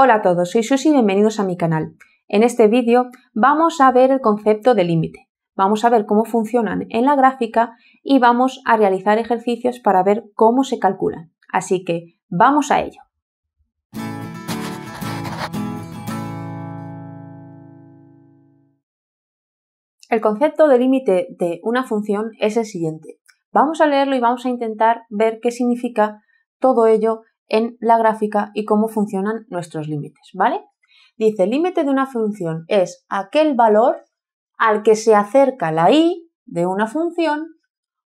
Hola a todos, soy Susi y bienvenidos a mi canal. En este vídeo vamos a ver el concepto de límite. Vamos a ver cómo funcionan en la gráfica y vamos a realizar ejercicios para ver cómo se calculan. Así que vamos a ello. El concepto de límite de una función es el siguiente. Vamos a leerlo y vamos a intentar ver qué significa todo ello en la gráfica y cómo funcionan nuestros límites, ¿vale? Dice, el límite de una función es aquel valor al que se acerca la y de una función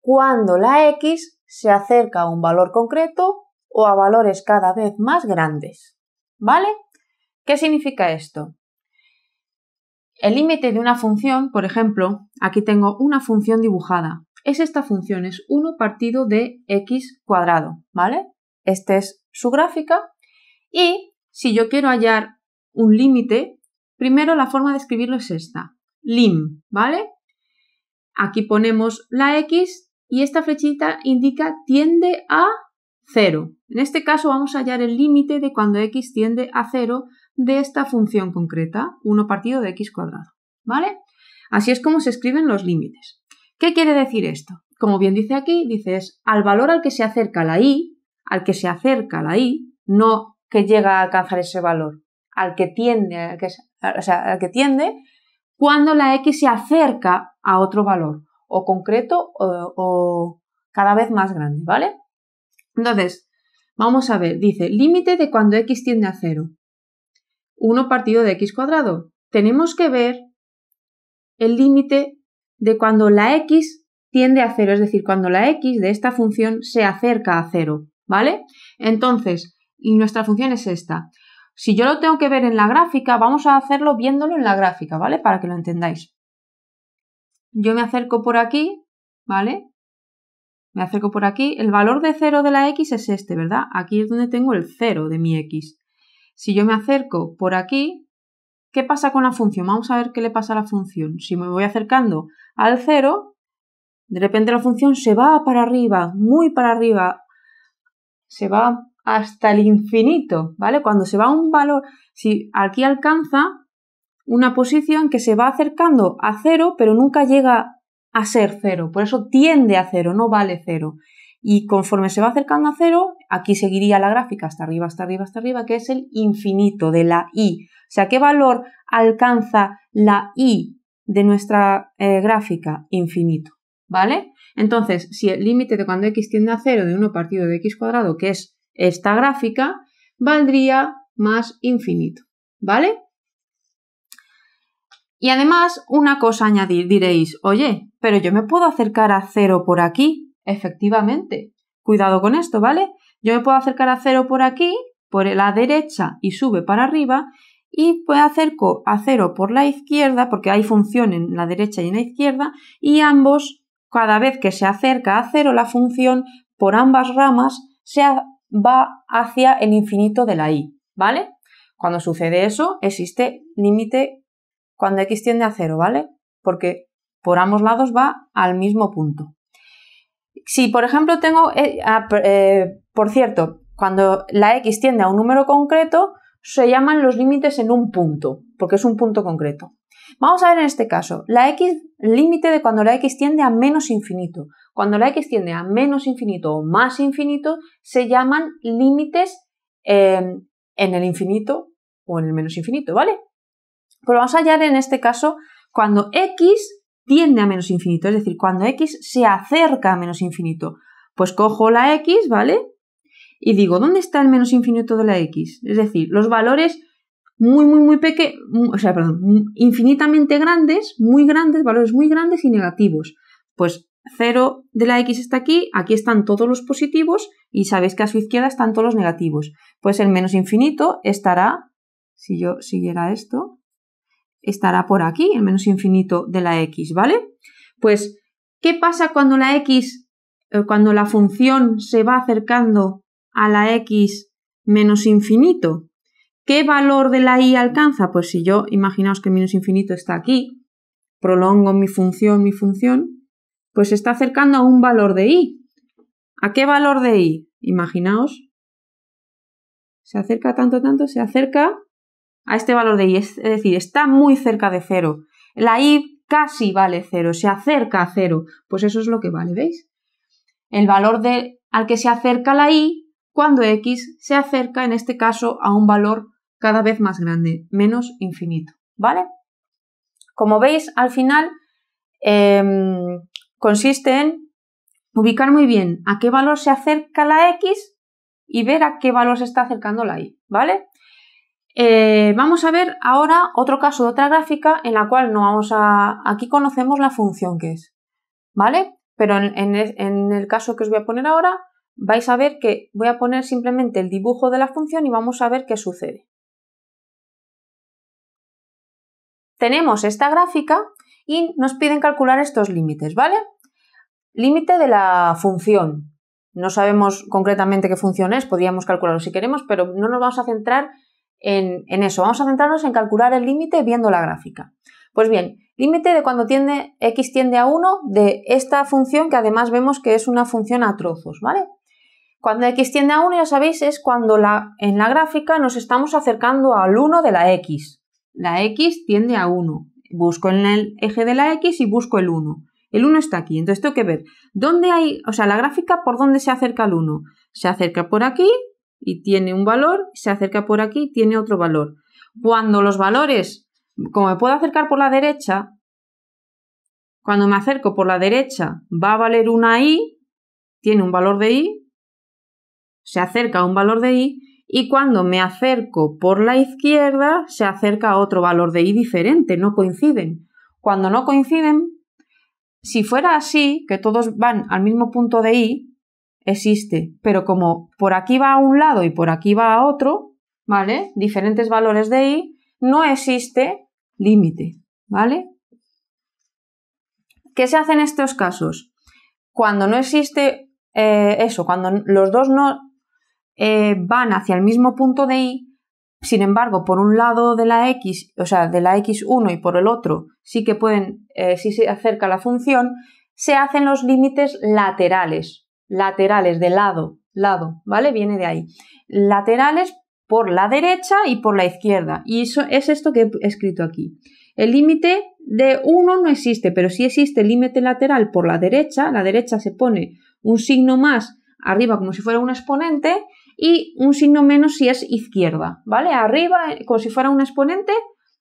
cuando la x se acerca a un valor concreto o a valores cada vez más grandes, ¿vale? ¿Qué significa esto? El límite de una función, por ejemplo, aquí tengo una función dibujada. Es esta función, es 1 partido de x cuadrado, ¿vale? Este es su gráfica y si yo quiero hallar un límite, primero la forma de escribirlo es esta, lim, ¿vale? Aquí ponemos la X y esta flechita indica tiende a 0. En este caso vamos a hallar el límite de cuando X tiende a 0 de esta función concreta, 1 partido de X cuadrado, ¿vale? Así es como se escriben los límites. ¿Qué quiere decir esto? Como bien dice aquí, dices al valor al que se acerca la Y, al que se acerca la I, no que llega a alcanzar ese valor, al que tiende, o sea, al que tiende cuando la X se acerca a otro valor, o concreto o, o cada vez más grande, ¿vale? Entonces, vamos a ver, dice límite de cuando X tiende a cero. 1 partido de X cuadrado. Tenemos que ver el límite de cuando la X tiende a cero, es decir, cuando la X de esta función se acerca a cero. ¿vale? Entonces, y nuestra función es esta. Si yo lo tengo que ver en la gráfica, vamos a hacerlo viéndolo en la gráfica, ¿vale? Para que lo entendáis. Yo me acerco por aquí, ¿vale? Me acerco por aquí. El valor de 0 de la x es este, ¿verdad? Aquí es donde tengo el 0 de mi x. Si yo me acerco por aquí, ¿qué pasa con la función? Vamos a ver qué le pasa a la función. Si me voy acercando al 0, de repente la función se va para arriba, muy para arriba, se va hasta el infinito, ¿vale? Cuando se va un valor, si aquí alcanza una posición que se va acercando a cero, pero nunca llega a ser cero, por eso tiende a cero, no vale cero. Y conforme se va acercando a cero, aquí seguiría la gráfica hasta arriba, hasta arriba, hasta arriba, que es el infinito de la i. O sea, ¿qué valor alcanza la i de nuestra eh, gráfica? Infinito, ¿vale? Entonces, si el límite de cuando x tiende a 0 de 1 partido de x cuadrado, que es esta gráfica, valdría más infinito, ¿vale? Y además, una cosa añadir, diréis, oye, pero yo me puedo acercar a 0 por aquí, efectivamente. Cuidado con esto, ¿vale? Yo me puedo acercar a 0 por aquí, por la derecha y sube para arriba, y me acerco a 0 por la izquierda, porque hay función en la derecha y en la izquierda, y ambos cada vez que se acerca a cero la función, por ambas ramas se va hacia el infinito de la i, ¿vale? Cuando sucede eso, existe límite cuando x tiende a cero, ¿vale? Porque por ambos lados va al mismo punto. Si, por ejemplo, tengo, eh, eh, por cierto, cuando la x tiende a un número concreto, se llaman los límites en un punto, porque es un punto concreto. Vamos a ver en este caso, la x límite de cuando la x tiende a menos infinito. Cuando la x tiende a menos infinito o más infinito, se llaman límites em, en el infinito o en el menos infinito, ¿vale? Pero pues vamos a hallar en este caso cuando x tiende a menos infinito, es decir, cuando x se acerca a menos infinito. Pues cojo la x, ¿vale? Y digo, ¿dónde está el menos infinito de la x? Es decir, los valores muy, muy, muy pequeños, o sea, perdón, infinitamente grandes, muy grandes, valores muy grandes y negativos. Pues 0 de la x está aquí, aquí están todos los positivos y sabéis que a su izquierda están todos los negativos. Pues el menos infinito estará, si yo siguiera esto, estará por aquí, el menos infinito de la x, ¿vale? Pues, ¿qué pasa cuando la x, eh, cuando la función se va acercando a la x menos infinito? ¿Qué valor de la i alcanza? Pues si yo, imaginaos que menos infinito está aquí, prolongo mi función, mi función, pues se está acercando a un valor de i. ¿A qué valor de i? Imaginaos, se acerca tanto, tanto, se acerca a este valor de i, es decir, está muy cerca de cero. La i casi vale cero, se acerca a cero, pues eso es lo que vale, ¿veis? El valor de, al que se acerca la i cuando x se acerca, en este caso, a un valor cada vez más grande, menos infinito, ¿vale? Como veis, al final em, consiste en ubicar muy bien a qué valor se acerca la X y ver a qué valor se está acercando la Y, ¿vale? Eh, vamos a ver ahora otro caso de otra gráfica en la cual no vamos a. Aquí conocemos la función que es, ¿vale? Pero en, el caso que os voy a poner ahora, vais a ver que voy a poner simplemente el dibujo de la función y vamos a ver qué sucede, tenemos esta gráfica y nos piden calcular estos límites, ¿vale? Límite de la función. No sabemos concretamente qué función es, podríamos calcularlo si queremos, pero no nos vamos a centrar en, eso. Vamos a centrarnos en calcular el límite viendo la gráfica. Pues bien, límite de cuando tiende, x tiende a 1 de esta función que además vemos que es una función a trozos, ¿vale? Cuando x tiende a 1, ya sabéis, es cuando la, en la gráfica nos estamos acercando al 1 de la x. La x tiende a 1. Busco en el eje de la x y busco el 1. El 1 está aquí, entonces tengo que ver dónde hay, o sea, la gráfica por dónde se acerca el 1. Se acerca por aquí y tiene un valor, se acerca por aquí y tiene otro valor. Cuando los valores, como me puedo acercar por la derecha, cuando me acerco por la derecha va a valer una i, tiene un valor de i, se acerca a un valor de i, y cuando me acerco por la izquierda se acerca a otro valor de i diferente, no coinciden. Cuando no coinciden, si fuera así, que todos van al mismo punto de i, existe, pero como por aquí va a un lado y por aquí va a otro, ¿vale? Diferentes valores de i, no existe límite, ¿vale? ¿Qué se hace en estos casos? Cuando no existe eh, eso, cuando los dos no eh, van hacia el mismo punto de Y, sin embargo, por un lado de la X, o sea, de la X1 y por el otro, sí que pueden, eh, si se acerca la función, se hacen los límites laterales, laterales de lado, lado, ¿vale? Viene de ahí. Laterales por la derecha y por la izquierda. Y eso es esto que he escrito aquí. El límite de 1 no existe, pero sí existe el límite lateral por la derecha. La derecha se pone un signo más arriba como si fuera un exponente y un signo menos si es izquierda, ¿vale? Arriba, eh, como si fuera un exponente,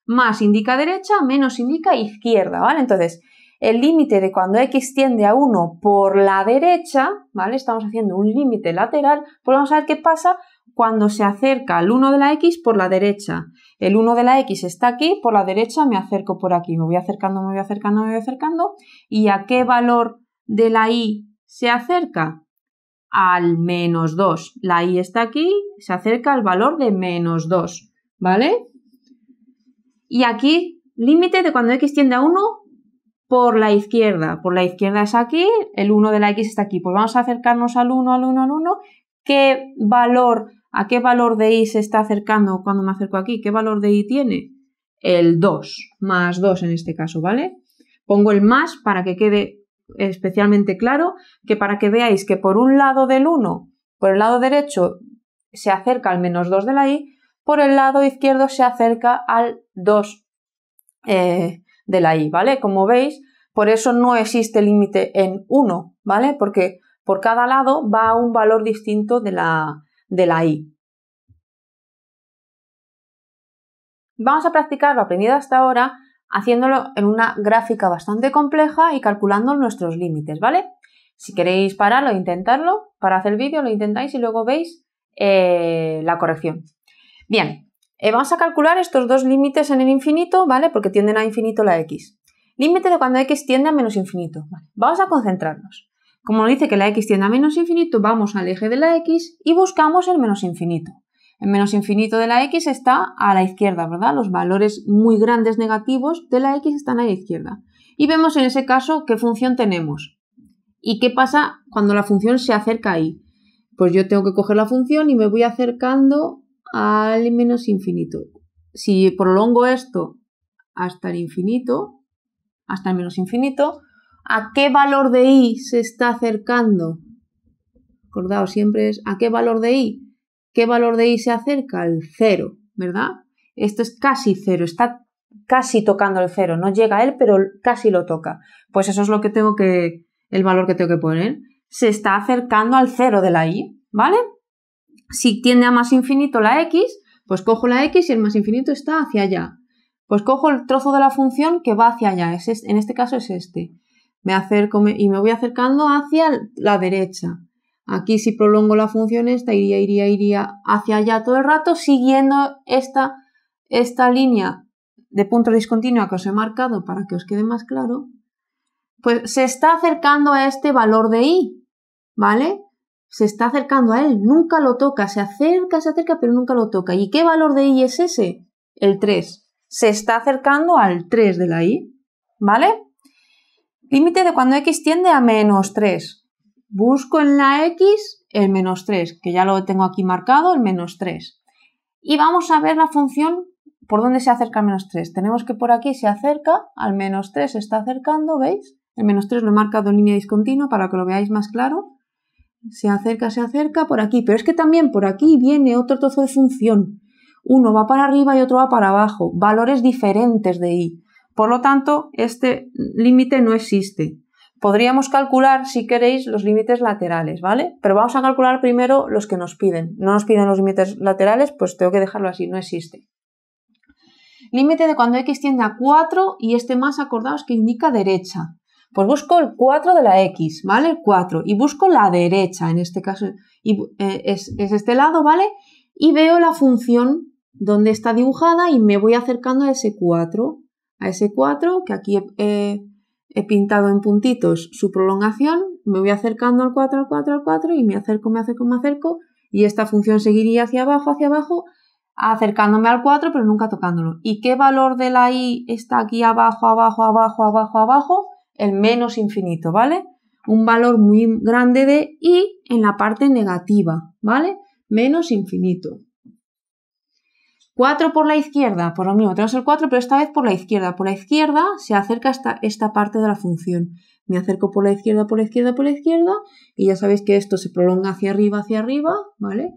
más indica derecha, menos indica izquierda, ¿vale? Entonces, el límite de cuando x tiende a 1 por la derecha, ¿vale? Estamos haciendo un límite lateral, pues vamos a ver qué pasa cuando se acerca al 1 de la x por la derecha. El 1 de la x está aquí, por la derecha me acerco por aquí, me voy acercando, me voy acercando, me voy acercando, y a qué valor de la y se acerca, al menos 2. La i está aquí, se acerca al valor de menos 2, ¿vale? Y aquí, límite de cuando x tiende a 1 por la izquierda. Por la izquierda es aquí, el 1 de la x está aquí. Pues vamos a acercarnos al 1, al 1, al 1. ¿Qué valor, a qué valor de y se está acercando cuando me acerco aquí? ¿Qué valor de y tiene? El 2, más 2 en este caso, ¿vale? Pongo el más para que quede especialmente claro, que para que veáis que por un lado del 1, por el lado derecho, se acerca al menos 2 de la i, por el lado izquierdo se acerca al 2 eh, de la i, ¿vale? Como veis, por eso no existe límite en 1, ¿vale? Porque por cada lado va a un valor distinto de la, de la i. Vamos a practicar lo aprendido hasta ahora haciéndolo en una gráfica bastante compleja y calculando nuestros límites, ¿vale? Si queréis pararlo e intentarlo, para hacer el vídeo lo intentáis y luego veis eh, la corrección. Bien, eh, vamos a calcular estos dos límites en el infinito, ¿vale? Porque tienden a infinito la x. Límite de cuando x tiende a menos infinito. vamos a concentrarnos. Como nos dice que la x tiende a menos infinito, vamos al eje de la x y buscamos el menos infinito. El menos infinito de la x está a la izquierda, ¿verdad? Los valores muy grandes negativos de la x están a la izquierda. Y vemos en ese caso qué función tenemos. ¿Y qué pasa cuando la función se acerca ahí? Pues yo tengo que coger la función y me voy acercando al menos infinito. Si prolongo esto hasta el infinito, hasta el menos infinito, ¿a qué valor de y se está acercando? Acordaos, siempre es ¿a qué valor de y? ¿Qué valor de i se acerca? Al 0, ¿verdad? Esto es casi 0, está casi tocando el 0, no llega a él, pero casi lo toca. Pues eso es lo que tengo que, el valor que tengo que poner. Se está acercando al 0 de la i, ¿vale? Si tiende a más infinito la x, pues cojo la x y el más infinito está hacia allá. Pues cojo el trozo de la función que va hacia allá, es en este caso es este. Me acerco y me voy acercando hacia la derecha. Aquí si prolongo la función esta, iría, iría, iría hacia allá todo el rato, siguiendo esta, esta línea de punto discontinuo que os he marcado para que os quede más claro, pues se está acercando a este valor de i, ¿vale? Se está acercando a él, nunca lo toca, se acerca, se acerca, pero nunca lo toca. ¿Y qué valor de i es ese? El 3. Se está acercando al 3 de la i, ¿vale? Límite de cuando x tiende a menos 3 busco en la X el menos 3, que ya lo tengo aquí marcado, el menos 3. Y vamos a ver la función por dónde se acerca el menos 3. Tenemos que por aquí se acerca, al menos 3 se está acercando, ¿veis? El menos 3 lo he marcado en línea discontinua para que lo veáis más claro. Se acerca, se acerca por aquí, pero es que también por aquí viene otro trozo de función. Uno va para arriba y otro va para abajo, valores diferentes de y. Por lo tanto, este límite no existe. Podríamos calcular, si queréis, los límites laterales, ¿vale? Pero vamos a calcular primero los que nos piden. No nos piden los límites laterales, pues tengo que dejarlo así, no existe. Límite de cuando x tiende a 4 y este más, acordaos, que indica derecha. Pues busco el 4 de la x, ¿vale? El 4. Y busco la derecha, en este caso eh, es, este lado, ¿vale? Y veo la función donde está dibujada y me voy acercando a ese 4. A ese 4, que aquí eh, he pintado en puntitos su prolongación, me voy acercando al 4, al 4, al 4 y me acerco, me acerco, me acerco y esta función seguiría hacia abajo, hacia abajo, acercándome al 4 pero nunca tocándolo. ¿Y qué valor de la i está aquí abajo, abajo, abajo, abajo, abajo? El menos infinito, ¿vale? Un valor muy grande de i en la parte negativa, ¿vale? Menos infinito. 4 por la izquierda, por pues lo mismo, tenemos el 4, pero esta vez por la izquierda. Por la izquierda se acerca hasta esta parte de la función. Me acerco por la izquierda, por la izquierda, por la izquierda, y ya sabéis que esto se prolonga hacia arriba, hacia arriba, ¿vale?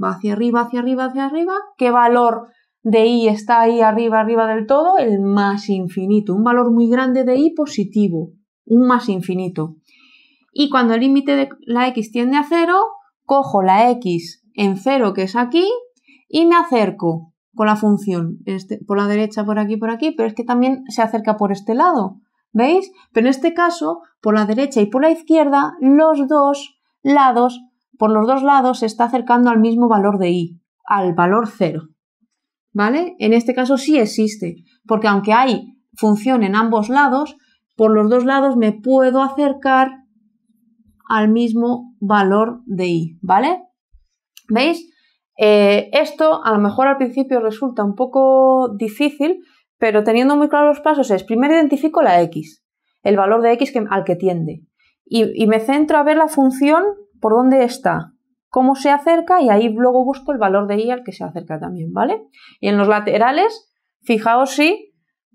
Va hacia arriba, hacia arriba, hacia arriba. ¿Qué valor de y está ahí arriba, arriba del todo? El más infinito. Un valor muy grande de y positivo. Un más infinito. Y cuando el límite de la x tiende a 0, cojo la x en 0, que es aquí, y me acerco con la función, este, por la derecha, por aquí, por aquí, pero es que también se acerca por este lado, ¿veis? Pero en este caso, por la derecha y por la izquierda, los dos lados, por los dos lados se está acercando al mismo valor de i, al valor cero, ¿vale? En este caso sí existe, porque aunque hay función en ambos lados, por los dos lados me puedo acercar al mismo valor de i, ¿vale? ¿Veis? Eh, esto a lo mejor al principio resulta un poco difícil, pero teniendo muy claros los pasos es, primero identifico la x, el valor de x al que tiende, y, me centro a ver la función por dónde está, cómo se acerca, y ahí luego busco el valor de y al que se acerca también, ¿vale? Y en los laterales, fijaos si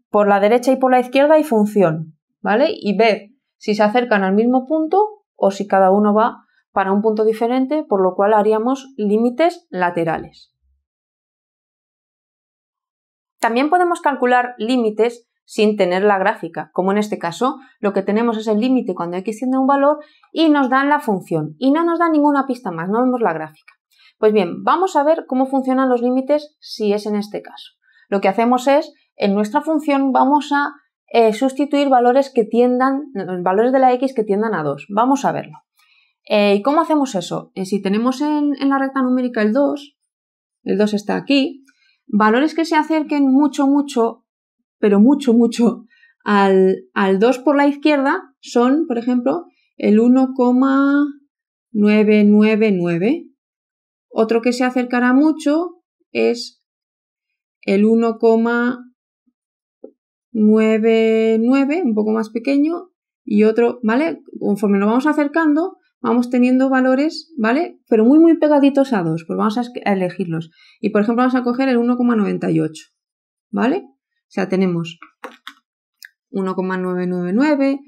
por la derecha y por la izquierda hay función, ¿vale? Y ver si se acercan al mismo punto o si cada uno va para un punto diferente, por lo cual haríamos límites laterales. También podemos calcular límites sin tener la gráfica, como en este caso lo que tenemos es el límite cuando x tiende a un valor y nos dan la función y no nos dan ninguna pista más, no vemos la gráfica. Pues bien, vamos a ver cómo funcionan los límites si es en este caso. Lo que hacemos es, en nuestra función vamos a eh, sustituir valores que tiendan, valores de la x que tiendan a 2. Vamos a verlo. Eh, ¿Y ¿Cómo hacemos eso? Eh, si tenemos en, la recta numérica el 2, el 2 está aquí, valores que se acerquen mucho, mucho, pero mucho, mucho al, al 2 por la izquierda son, por ejemplo, el 1,999. Otro que se acercará mucho es el 1,99, un poco más pequeño, y otro, ¿vale? Conforme nos vamos acercando, vamos teniendo valores, ¿vale? Pero muy, muy pegaditos a 2, pues vamos a elegirlos. Y por ejemplo, vamos a coger el 1,98, ¿vale? O sea, tenemos 1,999,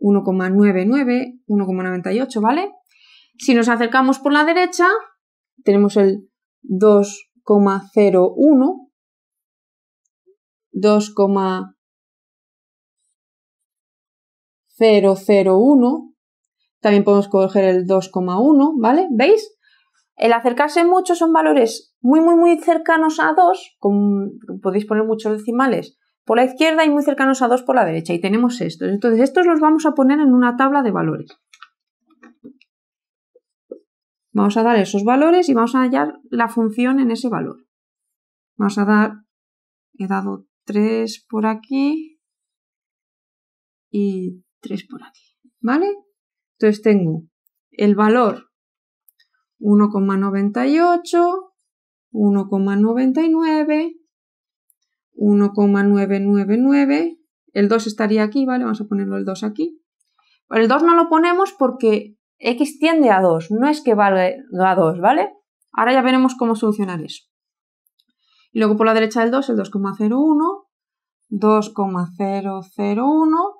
1,99, 1,98, ¿vale? Si nos acercamos por la derecha, tenemos el 2,01, 2,001, también podemos coger el 2,1, ¿vale? ¿Veis? El acercarse mucho son valores muy, muy, muy cercanos a 2, con, podéis poner muchos decimales por la izquierda y muy cercanos a 2 por la derecha. Y tenemos estos. Entonces, estos los vamos a poner en una tabla de valores. Vamos a dar esos valores y vamos a hallar la función en ese valor. Vamos a dar, he dado 3 por aquí y 3 por aquí, ¿vale? Entonces tengo el valor 1,98, 1,99, 1,999. El 2 estaría aquí, ¿vale? Vamos a ponerlo el 2 aquí. El 2 no lo ponemos porque x tiende a 2, no es que valga 2, ¿vale? Ahora ya veremos cómo solucionar eso. Y luego por la derecha del 2, el 2,01, 2,001,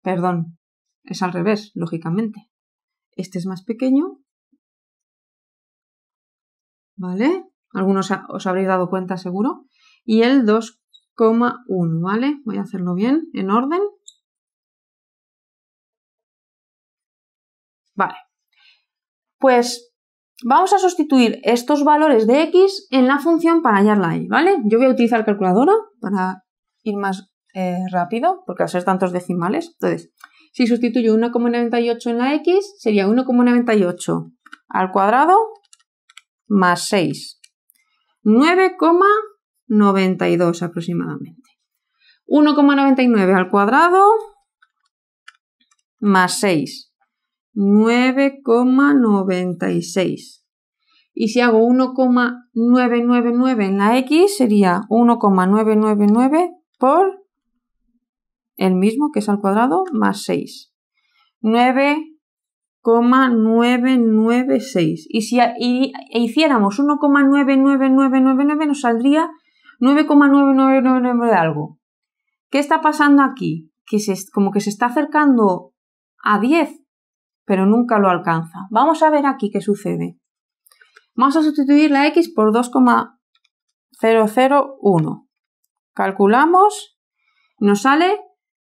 perdón, es al revés, lógicamente. Este es más pequeño. ¿Vale? Algunos os habréis dado cuenta seguro. Y el 2,1, ¿vale? Voy a hacerlo bien, en orden. Vale. Pues vamos a sustituir estos valores de x en la función para hallarla ahí. ¿vale? Yo voy a utilizar calculadora para ir más eh, rápido, porque al ser tantos decimales. Entonces, si sustituyo 1,98 en la x, sería 1,98 al cuadrado más 6. 9,92 aproximadamente. 1,99 al cuadrado más 6. 9,96. Y si hago 1,999 en la x, sería 1,999 por el mismo que es al cuadrado más 6. 9,996. Y si hiciéramos 1,99999 nos saldría 9,9999 de algo. ¿Qué está pasando aquí? Que como que se está acercando a 10, pero nunca lo alcanza. Vamos a ver aquí qué sucede. Vamos a sustituir la x por 2,001. Calculamos, nos sale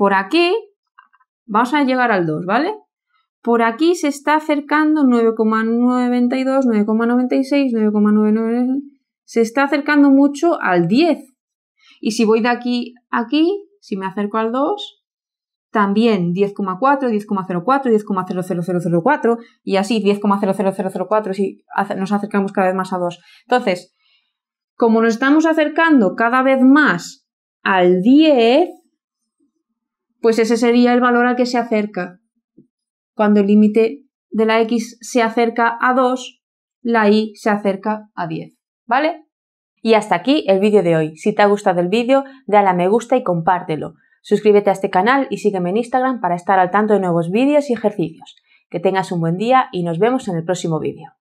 Por aquí, vamos a llegar al 2, ¿vale? Por aquí se está acercando 9,92, 9,96, 9,99. Se está acercando mucho al 10. Y si voy de aquí a aquí, si me acerco al 2, también 10,4, 10,04, 10,00004 y así 10,00004 si nos acercamos cada vez más a 2. Entonces, como nos estamos acercando cada vez más al 10, pues ese sería el valor al que se acerca. Cuando el límite de la x se acerca a 2, la y se acerca a 10. ¿Vale? Y hasta aquí el vídeo de hoy. Si te ha gustado el vídeo, dale a me gusta y compártelo. Suscríbete a este canal y sígueme en Instagram para estar al tanto de nuevos vídeos y ejercicios. Que tengas un buen día y nos vemos en el próximo vídeo.